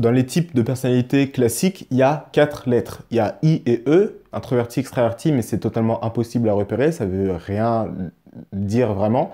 Dans les types de personnalités classiques, il y a quatre lettres. Il y a I et E, introverti, extraverti, mais c'est totalement impossible à repérer, ça veut rien dire vraiment.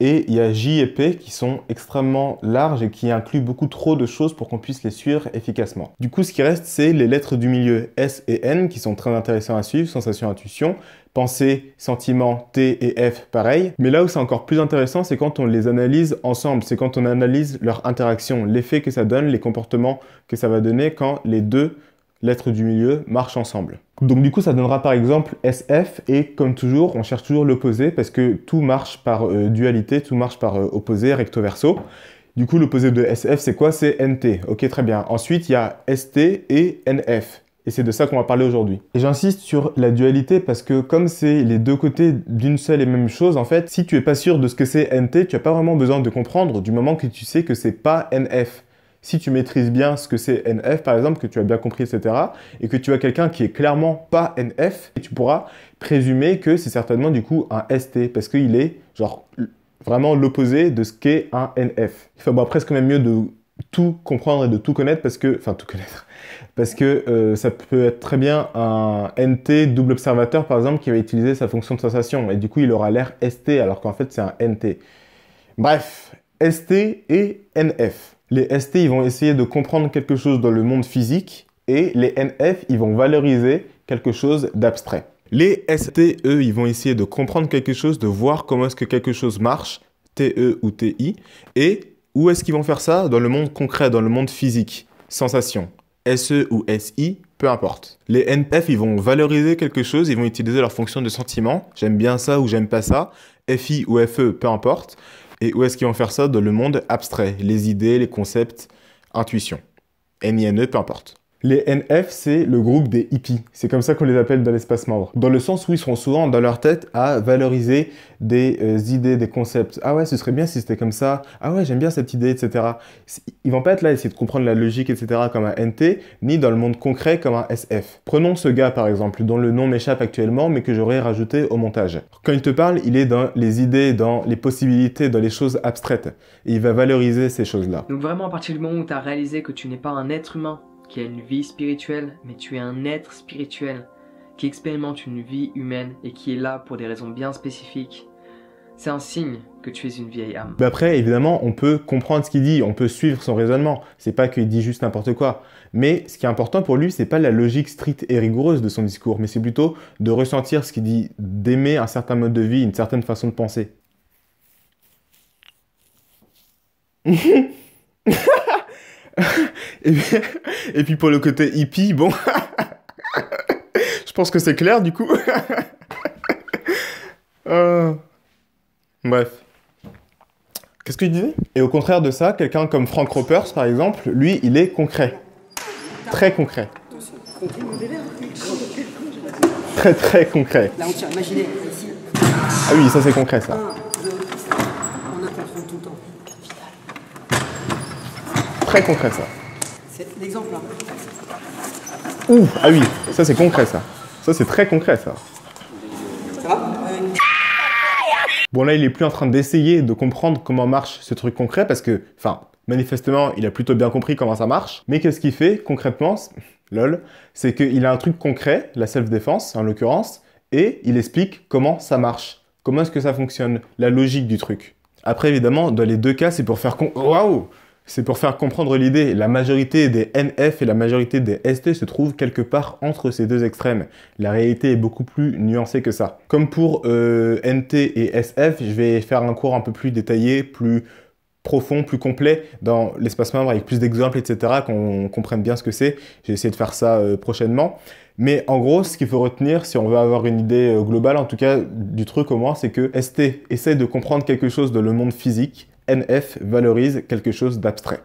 Et il y a J et P qui sont extrêmement larges et qui incluent beaucoup trop de choses pour qu'on puisse les suivre efficacement. Du coup, ce qui reste, c'est les lettres du milieu S et N qui sont très intéressantes à suivre, sensation, intuition, pensée, sentiment, T et F pareil. Mais là où c'est encore plus intéressant, c'est quand on les analyse ensemble, c'est quand on analyse leur interaction, l'effet que ça donne, les comportements que ça va donner quand les deux lettres du milieu marchent ensemble. Donc du coup, ça donnera par exemple SF et comme toujours, on cherche toujours l'opposé parce que tout marche par euh, dualité, tout marche par euh, opposé, recto verso. Du coup, l'opposé de SF, c'est quoi C'est NT. Ok, très bien. Ensuite, il y a ST et NF. Et c'est de ça qu'on va parler aujourd'hui. Et j'insiste sur la dualité parce que comme c'est les deux côtés d'une seule et même chose, en fait, si tu es pas sûr de ce que c'est NT, tu n'as pas vraiment besoin de comprendre du moment que tu sais que c'est pas NF. Si tu maîtrises bien ce que c'est NF, par exemple, que tu as bien compris, etc., et que tu as quelqu'un qui est clairement pas NF, tu pourras présumer que c'est certainement du coup un ST parce qu'il est genre vraiment l'opposé de ce qu'est un NF. Il faut presque même mieux de tout comprendre et de tout connaître parce que, enfin tout connaître, parce que euh, ça peut être très bien un NT double observateur par exemple qui va utiliser sa fonction de sensation et du coup il aura l'air ST alors qu'en fait c'est un NT. Bref, ST et NF. Les ST ils vont essayer de comprendre quelque chose dans le monde physique et les NF ils vont valoriser quelque chose d'abstrait. Les STE, ils vont essayer de comprendre quelque chose, de voir comment est-ce que quelque chose marche, TE ou TI, et où est-ce qu'ils vont faire ça Dans le monde concret, dans le monde physique. Sensation. SE ou SI, peu importe. Les NPF, ils vont valoriser quelque chose, ils vont utiliser leur fonction de sentiment. J'aime bien ça ou j'aime pas ça. FI ou FE, peu importe. Et où est-ce qu'ils vont faire ça Dans le monde abstrait. Les idées, les concepts, intuition. NINE, peu importe. Les NF, c'est le groupe des hippies. C'est comme ça qu'on les appelle dans l'espace membre. Dans le sens où ils seront souvent dans leur tête à valoriser des euh, idées, des concepts. Ah ouais, ce serait bien si c'était comme ça. Ah ouais, j'aime bien cette idée, etc. Ils vont pas être là à essayer de comprendre la logique, etc. comme un NT, ni dans le monde concret comme un SF. Prenons ce gars par exemple, dont le nom m'échappe actuellement, mais que j'aurais rajouté au montage. Quand il te parle, il est dans les idées, dans les possibilités, dans les choses abstraites. Et il va valoriser ces choses-là. Donc vraiment, à partir du moment où tu as réalisé que tu n'es pas un être humain, qui a une vie spirituelle, mais tu es un être spirituel qui expérimente une vie humaine et qui est là pour des raisons bien spécifiques. C'est un signe que tu es une vieille âme. Mais après, évidemment, on peut comprendre ce qu'il dit, on peut suivre son raisonnement. C'est pas qu'il dit juste n'importe quoi. Mais ce qui est important pour lui, c'est pas la logique stricte et rigoureuse de son discours, mais c'est plutôt de ressentir ce qu'il dit, d'aimer un certain mode de vie, une certaine façon de penser. et, puis, et pour le côté hippie, bon, je pense que c'est clair du coup. Euh, bref. Qu'est-ce que tu disais Et au contraire de ça, quelqu'un comme Frank Ropers, par exemple, lui, il est concret. Très concret. Très très concret. Là, on Ah oui, ça c'est concret, ça. concret ça. C'est l'exemple là. Hein. Ouh, ah oui, ça c'est concret ça. Ça c'est très concret ça. Ça va euh, Bon là il est plus en train d'essayer de comprendre comment marche ce truc concret parce que, enfin, manifestement il a plutôt bien compris comment ça marche. Mais qu'est-ce qu'il fait concrètement Lol, c'est qu'il a un truc concret, la self-défense en l'occurrence, et il explique comment ça marche, comment est-ce que ça fonctionne, la logique du truc. Après évidemment, dans les deux cas c'est pour faire con... Waouh c'est pour faire comprendre l'idée, la majorité des NF et la majorité des ST se trouvent quelque part entre ces deux extrêmes. La réalité est beaucoup plus nuancée que ça. Comme pour euh, NT et SF, je vais faire un cours un peu plus détaillé, plus profond, plus complet dans l'espace membre avec plus d'exemples, etc., qu'on comprenne bien ce que c'est. J'ai essayé de faire ça euh, prochainement. Mais en gros, ce qu'il faut retenir, si on veut avoir une idée euh, globale, en tout cas du truc au moins, c'est que ST essaie de comprendre quelque chose dans le monde physique, NF valorise quelque chose d'abstrait.